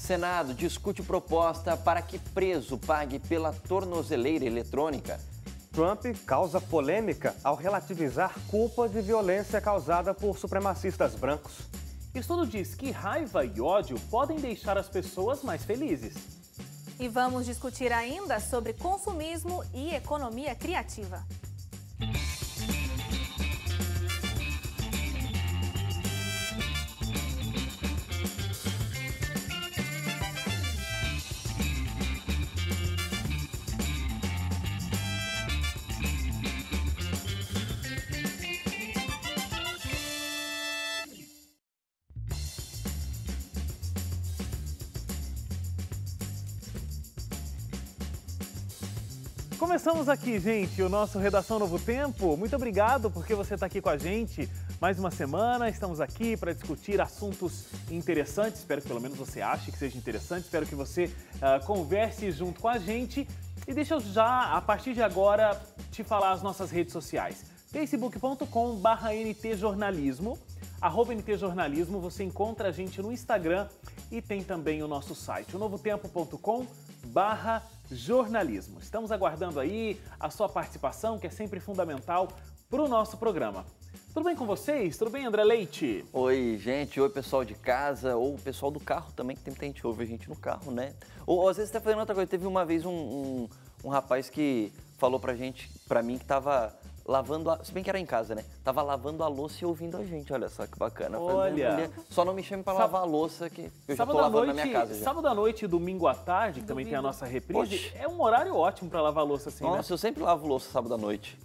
Senado discute proposta para que preso pague pela tornozeleira eletrônica. Trump causa polêmica ao relativizar culpa de violência causada por supremacistas brancos. Estudo diz que raiva e ódio podem deixar as pessoas mais felizes. E vamos discutir ainda sobre consumismo e economia criativa. Começamos aqui, gente, o nosso Redação Novo Tempo. Muito obrigado porque você está aqui com a gente. Mais uma semana, estamos aqui para discutir assuntos interessantes. Espero que pelo menos você ache que seja interessante. Espero que você uh, converse junto com a gente. E deixa eu já, a partir de agora, te falar as nossas redes sociais. facebook.com ntjornalismo arroba NT Jornalismo, você encontra a gente no Instagram e tem também o nosso site, o novotempo.com barra jornalismo. Estamos aguardando aí a sua participação, que é sempre fundamental para o nosso programa. Tudo bem com vocês? Tudo bem, André Leite? Oi, gente. Oi, pessoal de casa. Ou o pessoal do carro também, que tem muita gente ouve a gente no carro, né? Ou às vezes está fazendo outra coisa. Teve uma vez um, um, um rapaz que falou pra gente, pra mim, que tava lavando a... Se bem que era em casa, né? Tava lavando a louça e ouvindo a gente. Olha só que bacana. Olha. Só não me chame pra lavar a louça que eu já tô lavando noite, na minha casa. Já. Sábado à noite e domingo à tarde, que domingo. também tem a nossa reprise, é um horário ótimo pra lavar a louça assim, né? Nossa, né? eu sempre lavo louça sábado à noite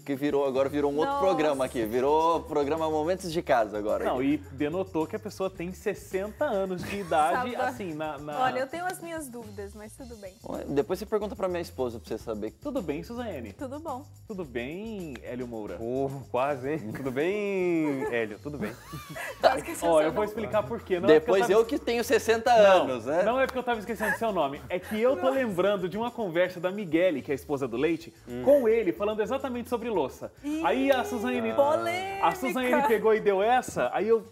que virou agora virou um Nossa. outro programa aqui, virou programa Momentos de Casa agora. Não, e denotou que a pessoa tem 60 anos de idade, assim, na, na, Olha, eu tenho as minhas dúvidas, mas tudo bem. Depois você pergunta pra minha esposa pra você saber. Tudo bem, Suzane? Tudo bom. Tudo bem, Hélio Moura? Oh, quase, hein? Tudo bem, Hélio? Tudo bem. Ó, oh, eu vou explicar por quê. Não é Depois é eu, tava... eu, que tenho 60 anos, não, né? Não é porque eu tava esquecendo seu nome, é que eu tô Nossa. lembrando de uma conversa da Migueli que é a esposa do Leite, hum. com ele, falando exatamente sobre sobre louça. Ih, aí a Suzane, polêmica. a Suzane pegou e deu essa, aí eu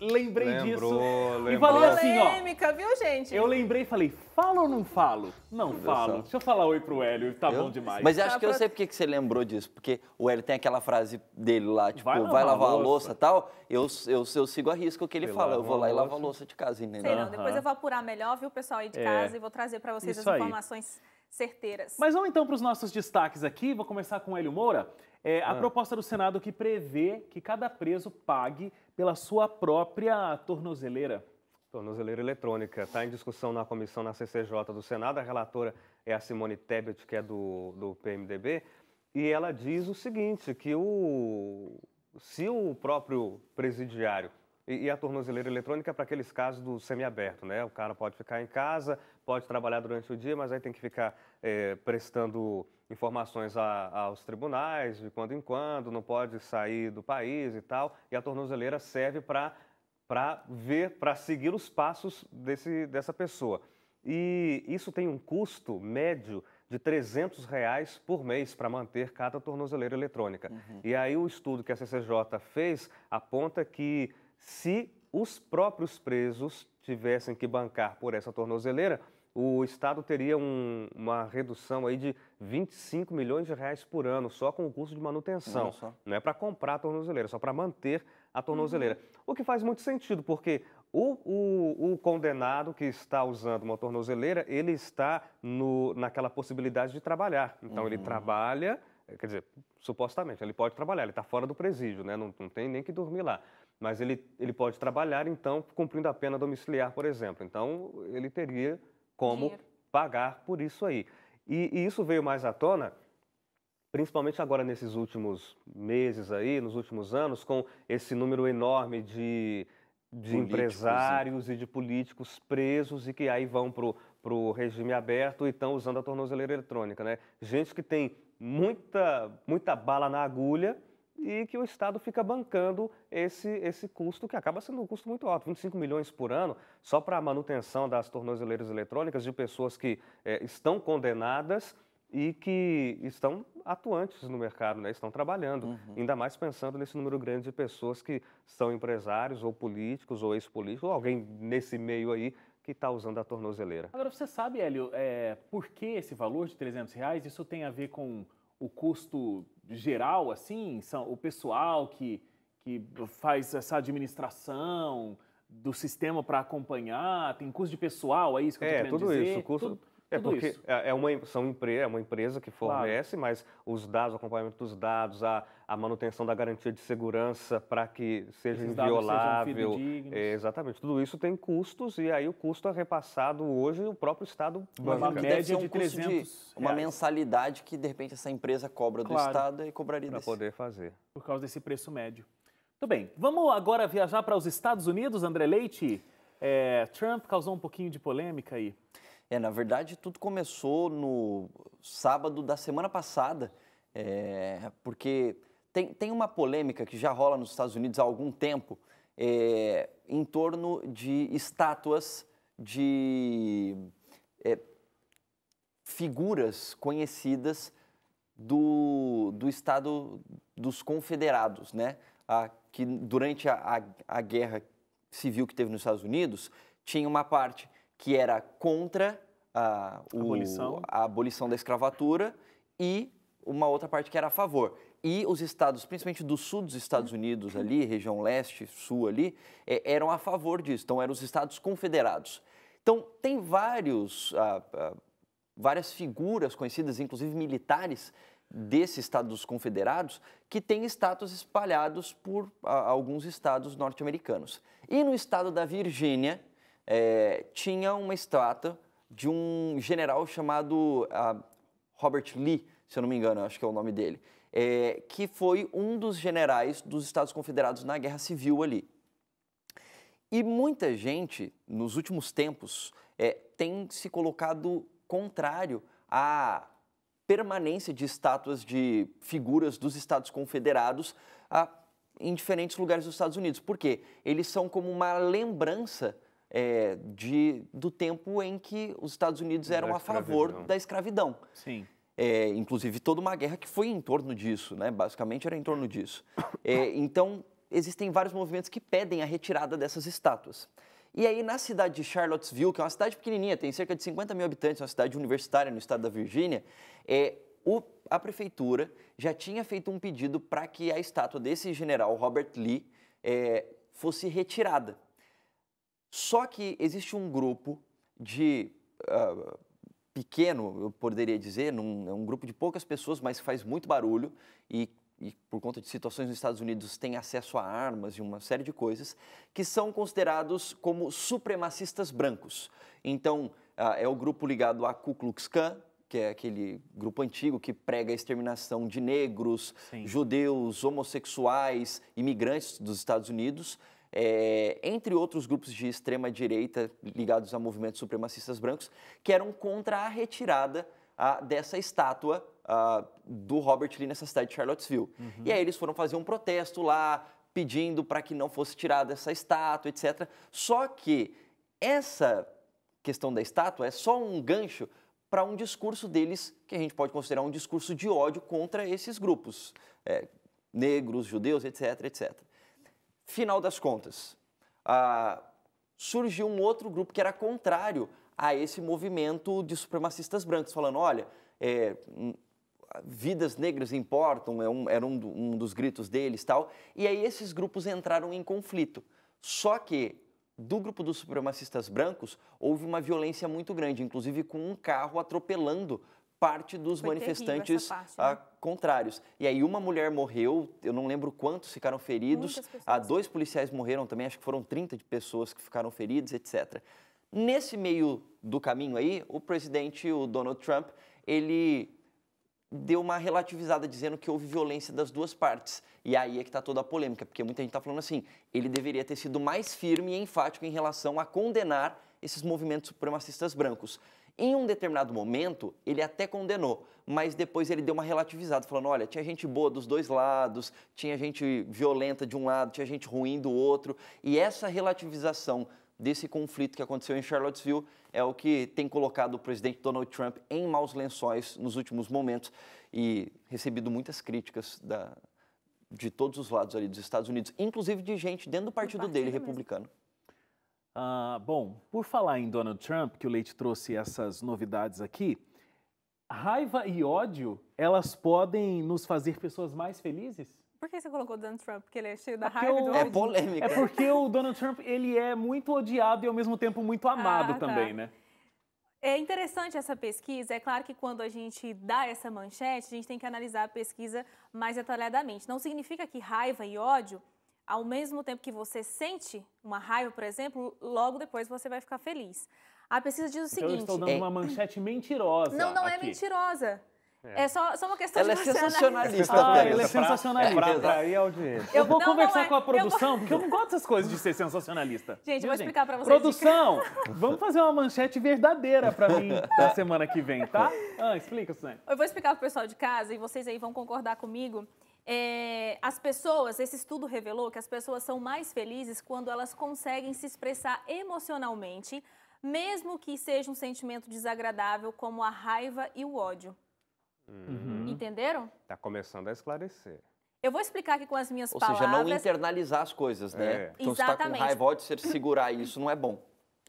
lembrei lembrou, disso. Lembrou. E falei assim, ó. Polêmica, viu, gente? Eu lembrei e falei, falo ou não falo? Não falo. Deixa eu falar oi pro Hélio, tá eu? bom demais. Mas eu acho tá que eu sei porque que você lembrou disso, porque o Hélio tem aquela frase dele lá, tipo, vai lavar, vai lavar a louça e tal, eu, eu, eu sigo a risco que ele fala, eu vou lá e lavo a louça de casa, entendeu? Sei não, depois eu vou apurar melhor, viu, pessoal aí de é. casa, é. e vou trazer para vocês Isso as informações... Aí certeiras. Mas vamos então para os nossos destaques aqui. Vou começar com o Hélio Moura. É, a ah. proposta do Senado que prevê que cada preso pague pela sua própria tornozeleira. Tornozeleira eletrônica. Está em discussão na comissão na CCJ do Senado. A relatora é a Simone Tebet, que é do, do PMDB. E ela diz o seguinte, que o, se o próprio presidiário e, e a tornozeleira eletrônica é para aqueles casos do semiaberto, né? O cara pode ficar em casa, pode trabalhar durante o dia, mas aí tem que ficar é, prestando informações a, aos tribunais de quando em quando, não pode sair do país e tal. E a tornozeleira serve para para ver, para seguir os passos desse, dessa pessoa. E isso tem um custo médio de 300 reais por mês para manter cada tornozeleira eletrônica. Uhum. E aí o estudo que a CCJ fez aponta que se os próprios presos tivessem que bancar por essa tornozeleira, o Estado teria um, uma redução aí de 25 milhões de reais por ano, só com o custo de manutenção. Não, não é para comprar a tornozeleira, só para manter a tornozeleira. Uhum. O que faz muito sentido, porque o, o, o, condenado que está usando uma tornozeleira, ele está no, naquela possibilidade de trabalhar. Então, uhum. ele trabalha, quer dizer, supostamente, ele pode trabalhar, ele está fora do presídio, né? não, não tem nem que dormir lá mas ele, ele pode trabalhar, então, cumprindo a pena domiciliar, por exemplo. Então, ele teria como Dinheiro. pagar por isso aí. E, e, isso veio mais à tona, principalmente agora nesses últimos meses aí, nos últimos anos, com esse número enorme de, de políticos, né? empresários e de políticos presos e que aí vão para o regime aberto e estão usando a tornozeleira eletrônica, né? Gente que tem muita, muita bala na agulha e que o Estado fica bancando esse, esse custo, que acaba sendo um custo muito alto, 25 milhões por ano, só para a manutenção das tornozeleiras eletrônicas de pessoas que é, estão condenadas e que estão atuantes no mercado, né? estão trabalhando, uhum. ainda mais pensando nesse número grande de pessoas que são empresários ou políticos ou ex-políticos, ou alguém nesse meio aí que está usando a tornozeleira. Agora, você sabe, Hélio, é, por que esse valor de 300 reais? Isso tem a ver com o custo geral, assim, são o pessoal que, que faz essa administração do sistema para acompanhar, tem curso de pessoal, é isso que eu é, tudo Isso, curso, tudo, é Tudo porque isso. é, é uma, são empresa, é uma empresa que fornece, claro. mas os dados, o acompanhamento dos dados, a, a manutenção da garantia de segurança para que seja Esses inviolável. Sejam é, exatamente. Tudo isso tem custos e aí o custo é repassado hoje o próprio Estado banca. Uma média é um de 300 de, Uma mensalidade que, de repente, essa empresa cobra claro. do Estado e cobraria Para poder fazer. Por causa desse preço médio. Tudo bem. Vamos agora viajar para os Estados Unidos, André Leite? É, Trump causou um pouquinho de polêmica aí. É, na verdade, tudo começou no sábado da semana passada, é, porque tem, tem uma polêmica que já rola nos Estados Unidos há algum tempo é, em torno de estátuas de é, figuras conhecidas do, do Estado dos Confederados, né? A, que durante a, a, a guerra civil que teve nos Estados Unidos, tinha uma parte que era contra a, ah, o, abolição. a abolição da escravatura e uma outra parte que era a favor. E os estados, principalmente do sul dos Estados Unidos ali, região leste, sul ali, é, eram a favor disso. Então, eram os estados confederados. Então, tem vários, ah, ah, várias figuras conhecidas, inclusive militares, desse estado dos confederados, que têm status espalhados por alguns estados norte-americanos. E no estado da Virgínia, é, tinha uma estátua de um general chamado uh, Robert Lee, se eu não me engano, acho que é o nome dele, é, que foi um dos generais dos Estados Confederados na Guerra Civil ali. E muita gente, nos últimos tempos, é, tem se colocado contrário à permanência de estátuas de figuras dos Estados Confederados a, ah, em diferentes lugares dos Estados Unidos. Por quê? Eles são como uma lembrança é, de, do tempo em que os Estados Unidos eram a favor da escravidão. Sim. É, inclusive toda uma guerra que foi em torno disso, né? basicamente era em torno disso. É, então, existem vários movimentos que pedem a retirada dessas estátuas. E aí, na cidade de Charlottesville, que é uma cidade pequenininha, tem cerca de 50 mil habitantes, uma cidade universitária no estado da Virgínia, é, a prefeitura já tinha feito um pedido para que a estátua desse general Robert Lee é, fosse retirada. Só que existe um grupo de uh, pequeno, eu poderia dizer, num, é um grupo de poucas pessoas, mas faz muito barulho e, e, por conta de situações nos Estados Unidos tem acesso a armas e uma série de coisas, que são considerados como supremacistas brancos. Então, uh, é o grupo ligado à Ku Klux Klan, que é aquele grupo antigo que prega a exterminação de negros, Sim. judeus, homossexuais, imigrantes dos Estados Unidos é, entre outros grupos de extrema direita ligados a movimentos supremacistas brancos, que eram contra a retirada a, ah, dessa estátua a, ah, do Robert Lee nessa cidade de Charlottesville. Uhum. E aí eles foram fazer um protesto lá, pedindo para que não fosse tirada essa estátua, etc. Só que essa questão da estátua é só um gancho para um discurso deles que a gente pode considerar um discurso de ódio contra esses grupos é, negros, judeus, etc, etc. Final das contas, ah, surgiu um outro grupo que era contrário a esse movimento de supremacistas brancos, falando: olha, é, hum, vidas negras importam, é um, era um, um dos gritos deles tal. E aí esses grupos entraram em conflito. Só que do grupo dos supremacistas brancos houve uma violência muito grande, inclusive com um carro atropelando parte dos Foi manifestantes parte, né? contrários. E aí uma mulher morreu, eu não lembro quantos ficaram feridos, ah, dois policiais morreram também, acho que foram 30 de pessoas que ficaram feridas, etc. Nesse meio do caminho aí, o presidente, o Donald Trump, ele deu uma relativizada dizendo que houve violência das duas partes. E aí é que está toda a polêmica, porque muita gente está falando assim, ele deveria ter sido mais firme e enfático em relação a condenar esses movimentos supremacistas brancos. Em um determinado momento, ele até condenou, mas depois ele deu uma relativizada, falando: olha, tinha gente boa dos dois lados, tinha gente violenta de um lado, tinha gente ruim do outro, e essa relativização desse conflito que aconteceu em Charlottesville é o que tem colocado o presidente Donald Trump em maus lençóis nos últimos momentos e recebido muitas críticas da, de todos os lados ali dos Estados Unidos, inclusive de gente dentro do partido, do partido dele, mesmo. republicano. Ah, bom, por falar em Donald Trump, que o Leite trouxe essas novidades aqui, raiva e ódio, elas podem nos fazer pessoas mais felizes? Por que você colocou Donald Trump? Porque ele é cheio da porque raiva o... do É polêmica. É porque o Donald Trump, ele é muito odiado e ao mesmo tempo muito ah, amado ah, também, tá. né? É interessante essa pesquisa. É claro que quando a gente dá essa manchete, a gente tem que analisar a pesquisa mais detalhadamente. Não significa que raiva e ódio ao mesmo tempo que você sente uma raiva, por exemplo, logo depois você vai ficar feliz. A pesquisa diz o então seguinte. Eu estou dando é... uma manchete mentirosa. Não, não é aqui. é mentirosa. É, é só, só, uma questão ela de é sensacionalista. Ah, ela é sensacionalista. Pra audiência. Eu, vou não, conversar não é. com a é. produção, eu vou... porque eu não gosto dessas coisas de ser sensacionalista. Gente, Viu, vou gente? explicar pra vocês. Produção, vamos fazer uma manchete verdadeira pra mim da semana que vem, tá? Ah, explica, Sam. Eu vou explicar pro pessoal de casa e vocês aí vão concordar comigo é, as pessoas, esse estudo revelou que as pessoas são mais felizes quando elas conseguem se expressar emocionalmente, mesmo que seja um sentimento desagradável como a raiva e o ódio. Uhum. Entenderam? está começando a esclarecer. Eu vou explicar aqui com as minhas Ou palavras. Ou seja, não internalizar as coisas, né? É. Então, Exatamente. se tá com raiva, ódio, você segurar isso não é bom.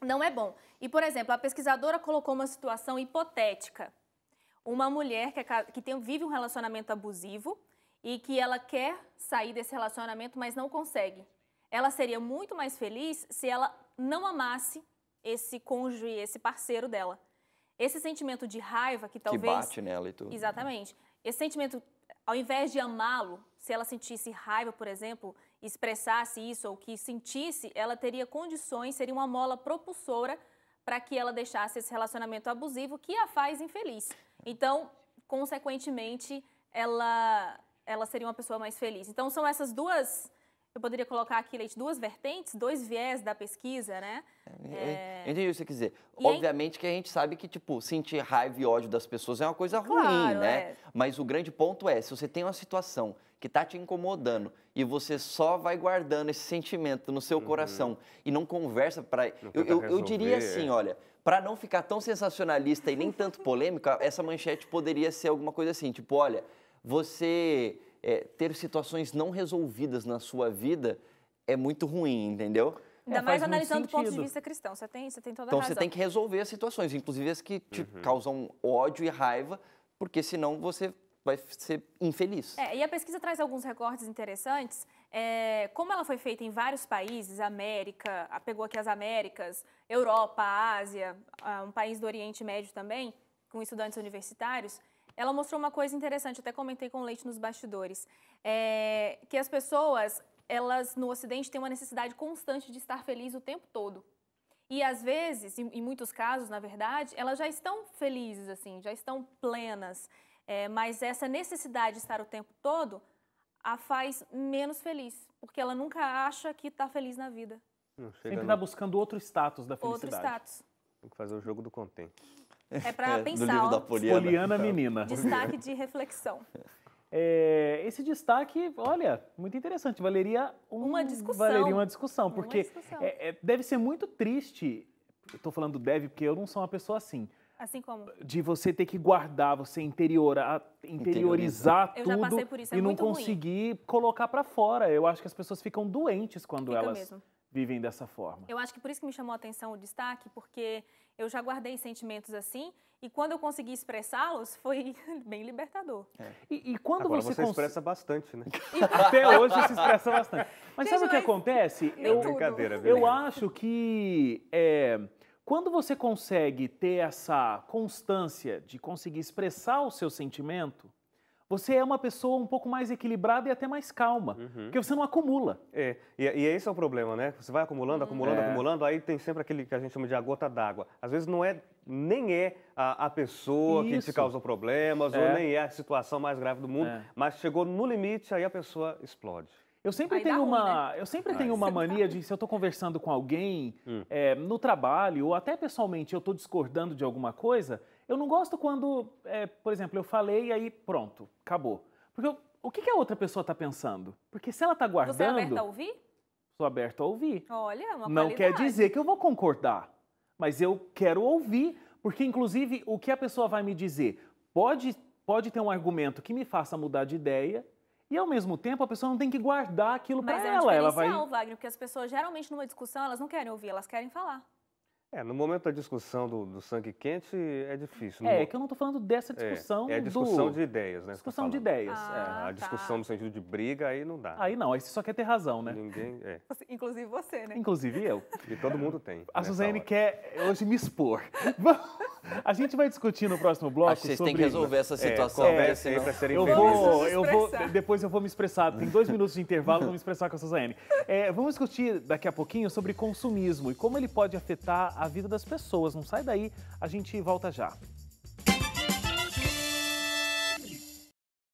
Não é bom. E, por exemplo, a pesquisadora colocou uma situação hipotética. Uma mulher que, é, que tem, vive um relacionamento abusivo, e que ela quer sair desse relacionamento, mas não consegue. Ela seria muito mais feliz se ela não amasse esse cônjuge, esse parceiro dela. Esse sentimento de raiva que talvez. Que bate nela e tudo. Né? Exatamente. Esse sentimento, ao invés de amá-lo, se ela sentisse raiva, por exemplo, expressasse isso ou que sentisse, ela teria condições, seria uma mola propulsora para que ela deixasse esse relacionamento abusivo que a faz infeliz. Então, consequentemente, ela ela seria uma pessoa mais feliz. Então, são essas duas eu poderia colocar aqui, Leite, duas vertentes, dois viés da pesquisa, né? É, é... Entendi o que você quer dizer. E Obviamente aí... que a gente sabe que, tipo, sentir raiva e ódio das pessoas é uma coisa claro, ruim, né? É. Mas o grande ponto é, se você tem uma situação que tá te incomodando e você só vai guardando esse sentimento no seu uhum. coração e não conversa para eu, eu, eu, diria é. assim, olha, para não ficar tão sensacionalista e nem tanto polêmica, essa manchete poderia ser alguma coisa assim, tipo, olha você é, ter situações não resolvidas na sua vida é muito ruim, entendeu? Ainda é, mais analisando do ponto de vista cristão, você tem, você tem toda então, a razão. Então você tem que resolver as situações, inclusive as que te uhum. causam ódio e raiva, porque senão você vai ser infeliz. É, e a pesquisa traz alguns recortes interessantes. É, como ela foi feita em vários países, América, pegou aqui as Américas, Europa, Ásia, um país do Oriente Médio também, com estudantes universitários, ela mostrou uma coisa interessante, até comentei com o Leite nos bastidores, é, que as pessoas, elas no Ocidente têm uma necessidade constante de estar feliz o tempo todo. E às vezes, em, em muitos casos, na verdade, elas já estão felizes, assim, já estão plenas. É, mas essa necessidade de estar o tempo todo a faz menos feliz, porque ela nunca acha que está feliz na vida. Sempre está buscando outro status da felicidade. Outro status. Tem que fazer o jogo do contente. É para é, pensar. livro da Poliana. Poliana então. Menina. Destaque de reflexão. É, esse destaque, olha, muito interessante. Valeria um, uma discussão. Valeria uma discussão, porque uma discussão. É, é, deve ser muito triste. Eu tô falando deve porque eu não sou uma pessoa assim. Assim como? De você ter que guardar, você interiorar, interiorizar Interioriza. tudo isso, é e não conseguir ruim. colocar para fora. Eu acho que as pessoas ficam doentes quando Fica elas mesmo vivem dessa forma. Eu acho que por isso que me chamou a atenção o destaque, porque eu já guardei sentimentos assim e quando eu consegui expressá-los foi bem libertador. É. E, e, quando Agora você, você cons... expressa bastante, né? Até hoje se expressa bastante. Mas sabe o que acontece? Eu, brincadeira, eu acho que é, quando você consegue ter essa constância de conseguir expressar o seu sentimento, você é uma pessoa um pouco mais equilibrada e até mais calma, uhum. porque você não acumula. É, e, e esse é o problema, né? Você vai acumulando, uhum. acumulando, é. acumulando, aí tem sempre aquele que a gente chama de a gota d'água. Às vezes não é, nem é a, a pessoa Isso. que te causou problemas, é. ou nem é a situação mais grave do mundo, é. mas chegou no limite, aí a pessoa explode. Eu sempre Aí tenho ruim, uma, né? eu sempre tenho uma mania de se eu estou conversando com alguém hum. é, no trabalho ou até pessoalmente eu estou discordando de alguma coisa, eu não gosto quando, é, por exemplo, eu falei e aí pronto, acabou. Porque eu, o que, que, a outra pessoa está pensando? Porque se ela está guardando... Você é aberta a ouvir? Sou aberta a ouvir. Olha, é uma Não quer dizer que eu vou concordar, mas eu quero ouvir, porque inclusive o que a pessoa vai me dizer pode, pode ter um argumento que me faça mudar de ideia, e ao mesmo tempo a pessoa não tem que guardar aquilo para é ela. Mas é um ela vai... Wagner, porque as pessoas geralmente numa discussão elas não querem ouvir, elas querem falar. É, no momento da discussão do, do sangue quente é difícil. É, no... é que eu não estou falando dessa é, discussão. É, é a discussão do... de ideias, né? Tá discussão de ideias. É. Ah, é, a tá. discussão no sentido de briga aí não dá. Aí não, aí você só quer ter razão, né? Ninguém. É. Inclusive você, né? Inclusive eu. E todo mundo tem. A Suzane hora. quer hoje me expor. a gente vai discutir no próximo bloco Acho que vocês sobre... têm que resolver essa é, situação. É, é, serem eu vou, eu vou, depois eu vou me expressar. Tem dois minutos de intervalo, vou me expressar com a Suzane. vamos discutir daqui a pouquinho sobre consumismo e como ele pode afetar a a vida das pessoas. Não sai daí, a gente volta já.